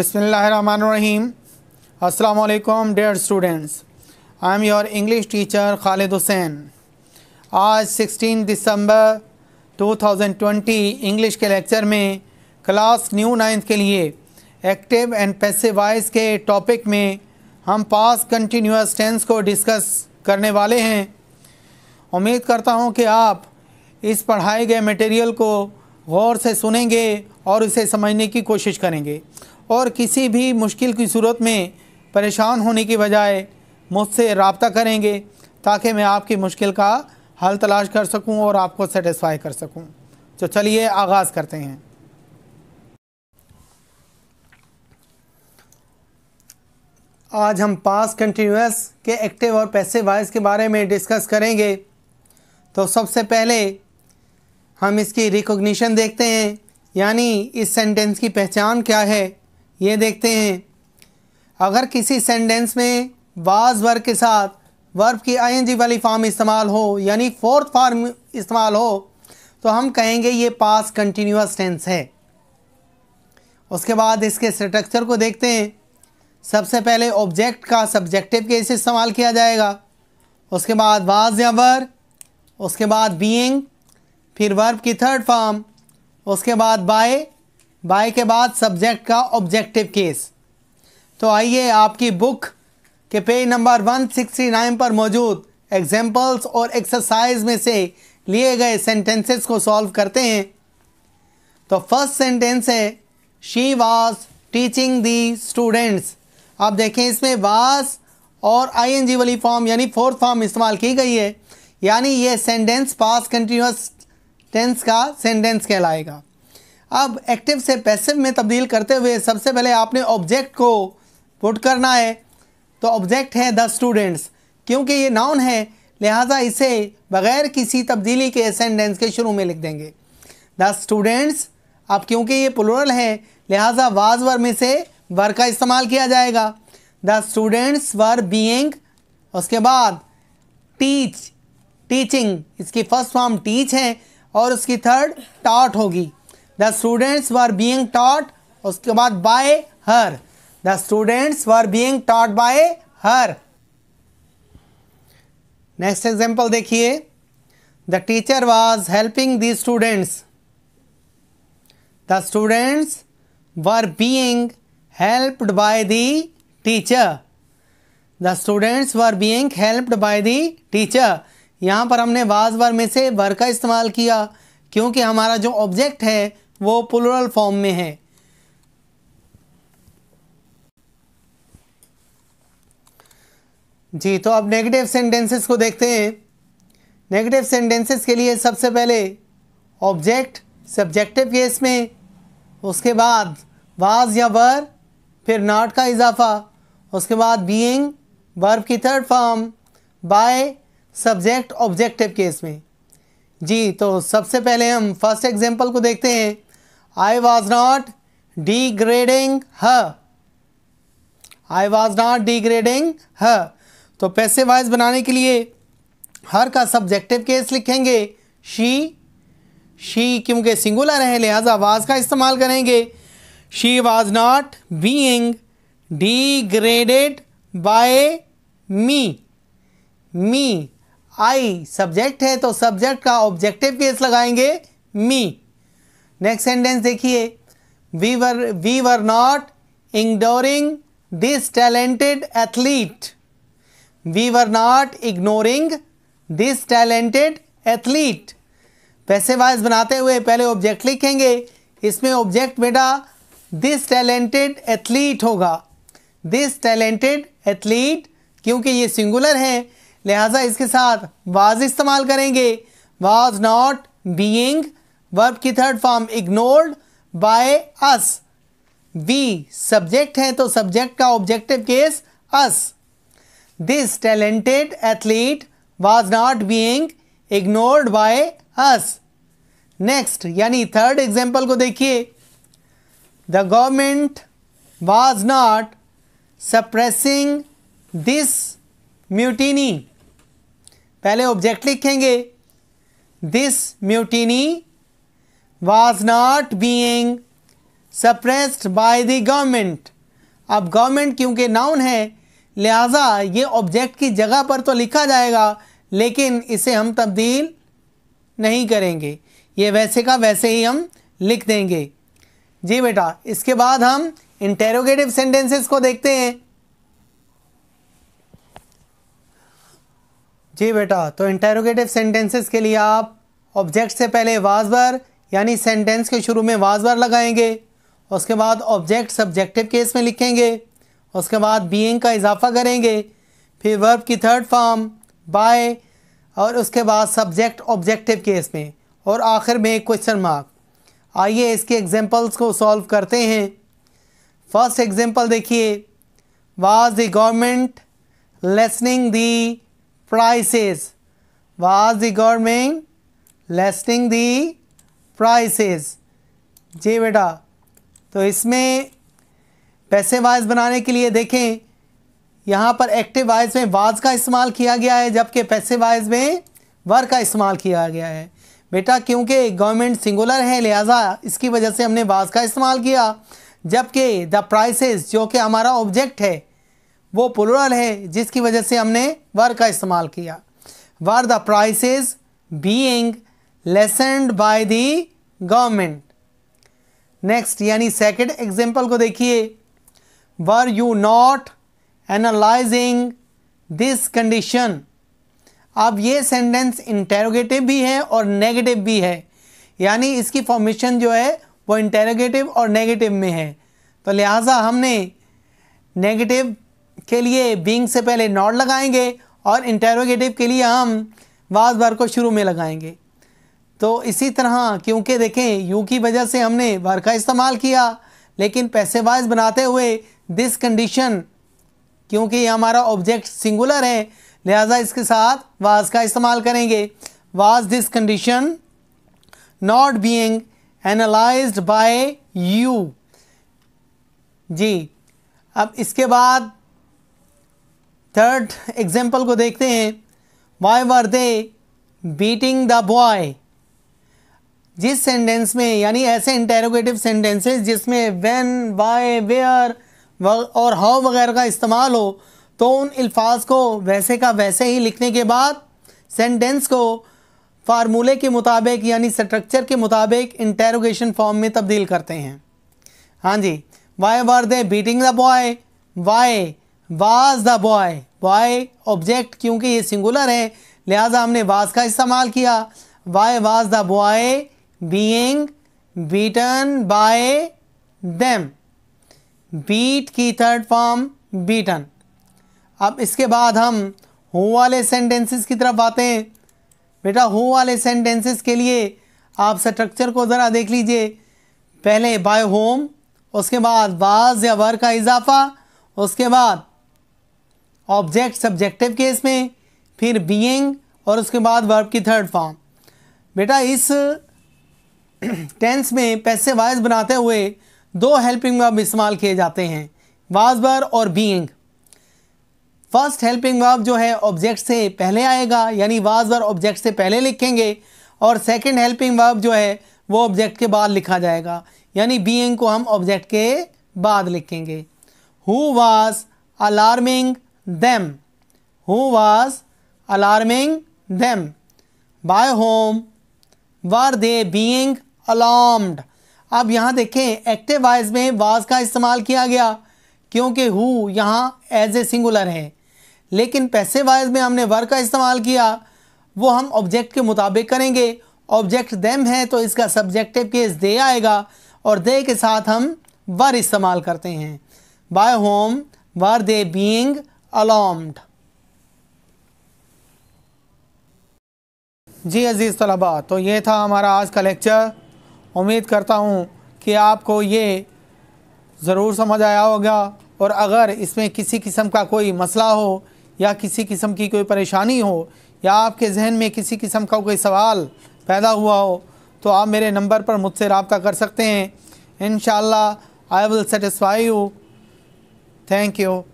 Bismillahirrahmanirrahim. अल्लाम dear students I am am your English teacher Khalid Hussain. आज 16 दिसंबर 2020 English के लेक्चर में क्लास न्यू नाइन्थ के लिए एक्टिव एंड पैसिव वॉइस के टॉपिक में हम पास कंटिन्यूस टेंस को डिस्कस करने वाले हैं उम्मीद करता हूं कि आप इस पढ़ाए गए मटेरियल को गौर से सुनेंगे और उसे समझने की कोशिश करेंगे और किसी भी मुश्किल की सूरत में परेशान होने की बजाय मुझसे रबता करेंगे ताकि मैं आपकी मुश्किल का हल तलाश कर सकूं और आपको सेटिस्फाई कर सकूं। तो चलिए आगाज़ करते हैं आज हम पास कंटिन्यूस के एक्टिव और पैसे वाइज के बारे में डिस्कस करेंगे तो सबसे पहले हम इसकी रिकॉग्निशन देखते हैं यानी इस सेंटेंस की पहचान क्या है ये देखते हैं अगर किसी सेंटेंस में वाज वर्ग के साथ वर्ब की आई वाली फॉर्म इस्तेमाल हो यानी फोर्थ फॉर्म इस्तेमाल हो तो हम कहेंगे ये पास कंटिन्यूस टेंस है उसके बाद इसके स्ट्रक्चर को देखते हैं सबसे पहले ऑब्जेक्ट का सब्जेक्टिव केस इस्तेमाल किया जाएगा उसके बाद वाज या वर उसके बाद बीइंग फिर वर्ब की थर्ड फॉर्म उसके बाद बाय बाय के बाद सब्जेक्ट का ऑब्जेक्टिव केस तो आइए आपकी बुक के पेज नंबर 169 पर मौजूद एग्जाम्पल्स और एक्सरसाइज में से लिए गए सेंटेंसेस को सॉल्व करते हैं तो फर्स्ट सेंटेंस है she was teaching the students आप देखें इसमें वाज और आईएनजी वाली फॉर्म यानी फोर्थ फॉर्म इस्तेमाल की गई है यानी ये सेंटेंस पास कंटिन्यूस टेंस का सेंटेंस कहलाएगा अब एक्टिव से पैसिव में तब्दील करते हुए सबसे पहले आपने ऑब्जेक्ट को पुट करना है तो ऑब्जेक्ट है द स्टूडेंट्स क्योंकि ये नाउन है लिहाजा इसे बग़ैर किसी तब्दीली के सेंटेंस के शुरू में लिख देंगे द स्टूडेंट्स अब क्योंकि ये प्लूरल है लिहाजा वाज वर में से वर का इस्तेमाल किया जाएगा द स्टूडेंट्स वर बीइंग उसके बाद टीच टीचिंग इसकी फर्स्ट फॉर्म टीच है और उसकी थर्ड टॉट होगी the students were being taught उसके बाद by her the students were being taught by her next example देखिए the teacher was helping the students the students were being helped by the teacher the students were being helped by the teacher यहाँ पर हमने was वर में से वर का इस्तेमाल किया क्योंकि हमारा जो ऑब्जेक्ट है वो प्लूरल फॉर्म में है जी तो अब नेगेटिव सेंटेंसेस को देखते हैं नेगेटिव सेंटेंसेस के लिए सबसे पहले ऑब्जेक्ट सब्जेक्टिव केस में उसके बाद वाज या वर फिर नॉट का इजाफा उसके बाद बीइंग वर्ब की third form by subject objective case में जी तो सबसे पहले हम फर्स्ट एग्जाम्पल को देखते हैं आई वॉज नॉट डिग्रेडिंग ह आई वॉज नॉट ग्रेडिंग ह तो पैसे वाइज बनाने के लिए हर का सब्जेक्टिव केस लिखेंगे शी शी क्योंकि सिंगुलर है लिहाजा आवाज़ का इस्तेमाल करेंगे she was not being degraded by me me I subject है तो सब्जेक्ट का ऑब्जेक्टिव केस लगाएंगे मी नेक्स्ट सेंटेंस देखिए we were we were not ignoring this talented athlete we were not ignoring this talented athlete passive voice बनाते हुए पहले object लिखेंगे इसमें ऑब्जेक्ट बेटा दिस टैलेंटेड एथलीट होगा दिस टैलेंटेड एथलीट क्योंकि ये सिंगुलर है लिहाजा इसके साथ वाज इस्तेमाल करेंगे वाज नॉट बीइंग वर्ब की third form ignored by us we subject है तो सब्जेक्ट का objective case us this talented athlete was not being ignored by us next यानी थर्ड एग्जाम्पल को देखिए the government was not suppressing this mutiny पहले object लिखेंगे this mutiny was not being suppressed by the government अब government क्योंकि noun है लिहाजा ये ऑब्जेक्ट की जगह पर तो लिखा जाएगा लेकिन इसे हम तब्दील नहीं करेंगे ये वैसे का वैसे ही हम लिख देंगे जी बेटा इसके बाद हम इंटेरोगेटिव सेंटेंसेस को देखते हैं जी बेटा तो इंटेरोगेटिव सेंटेंसेस के लिए आप ऑब्जेक्ट से पहले वाजबर यानी सेंटेंस के शुरू में वाजबर लगाएंगे उसके बाद ऑब्जेक्ट सब्जेक्टिव केस में लिखेंगे उसके बाद बीइंग का इजाफा करेंगे फिर वर्ब की थर्ड फॉर्म बाय और उसके बाद सब्जेक्ट ऑब्जेक्टिव केस में और आखिर में क्वेश्चन मार्क आइए इसके एग्जाम्पल्स को सॉल्व करते हैं फर्स्ट एग्जाम्पल देखिए was the government lessening the prices was the government listing the prices जी बेटा तो इसमें पैसे वाइज बनाने के लिए देखें यहाँ पर एक्टिव वाइज में वाज का इस्तेमाल किया गया है जबकि पैसे वाइज में वर का इस्तेमाल किया गया है बेटा क्योंकि गवर्नमेंट सिंगुलर है लिहाजा इसकी वजह से हमने वाज का इस्तेमाल किया जबकि द प्राइसेस जो कि हमारा ऑब्जेक्ट है वो पुलरल है जिसकी वजह से हमने वर का इस्तेमाल किया were the prices being lessened by the government next यानी सेकेंड एग्जाम्पल को देखिए were you not analysing this condition अब ये सेंटेंस इंटेरोगेटिव भी है और नेगेटिव भी है यानी इसकी फॉर्मेशन जो है वो इंटेरोगेटिव और नेगेटिव में है तो लिहाजा हमने नेगेटिव के लिए बींग से पहले नॉट लगाएंगे और इंटेरोगेटिव के लिए हम वाज बार को शुरू में लगाएंगे तो इसी तरह क्योंकि देखें यू की वजह से हमने वर का इस्तेमाल किया लेकिन पैसे वाइज बनाते हुए दिस कंडीशन क्योंकि ये हमारा ऑब्जेक्ट सिंगुलर है लिहाजा इसके साथ वाज का इस्तेमाल करेंगे was this condition not being analyse by you जी अब इसके बाद थर्ड एग्जाम्पल को देखते हैं why were they beating the boy जिस सेंटेंस में यानी ऐसे इंटेरोगेटिव सेंटेंसेस जिसमें व्हेन वाई वेयर और हाउ वगैरह का इस्तेमाल हो तो उन अल्फाज को वैसे का वैसे ही लिखने के बाद सेंटेंस को फार्मूले के मुताबिक यानी स्ट्रक्चर के मुताबिक इंटेरोगेशन फॉर्म में तब्दील करते हैं हाँ जी why were they beating the boy why was the boy boy object क्योंकि ये सिंगुलर है लिहाजा हमने वाज का इस्तेमाल किया why was the boy being beaten by them beat की थर्ड फॉर्म बीटन अब इसके बाद हम हो वाले सेंटेंसेस की तरफ आते हैं बेटा हो वाले सेंटेंसेस के लिए आप स्ट्रक्चर को ज़रा देख लीजिए पहले बाय होम उसके बाद वाज या वर का इजाफा उसके बाद ऑब्जेक्ट सब्जेक्टिव केस में फिर बीइंग और उसके बाद वर्ब की थर्ड फॉर्म बेटा इस टेंस में पैसे वाइज बनाते हुए दो हेल्पिंग वर्ब इस्तेमाल किए जाते हैं वाजबर और बीइंग फर्स्ट हेल्पिंग वर्ब जो है ऑब्जेक्ट से पहले आएगा यानी वाजबर ऑब्जेक्ट से पहले लिखेंगे और सेकंड हेल्पिंग वर्ब जो है वो ऑब्जेक्ट के बाद लिखा जाएगा यानी बीइंग को हम ऑब्जेक्ट के बाद लिखेंगे who was alarming them. Who was alarming them? By whom were they being alarmed? अब यहाँ देखें एक्टिव वाइज में वाज का इस्तेमाल किया गया क्योंकि हु यहाँ एज ए सिंगुलर है लेकिन पैसे वाइज में हमने वर का इस्तेमाल किया वो हम ऑब्जेक्ट के मुताबिक करेंगे ऑब्जेक्ट देम है तो इसका सब्जेक्टिव केस दे आएगा और दे के साथ हम वर इस्तेमाल करते हैं by whom were they being alarmed जी अज़ीज़ तलबा तो ये था हमारा आज का लेक्चर उम्मीद करता हूँ कि आपको ये ज़रूर समझ आया होगा और अगर इसमें किसी किस्म का कोई मसला हो या किसी किस्म की कोई परेशानी हो या आपके जहन में किसी किस्म का कोई सवाल पैदा हुआ हो तो आप मेरे नंबर पर मुझसे रबता कर सकते हैं and I will satisfy you thank you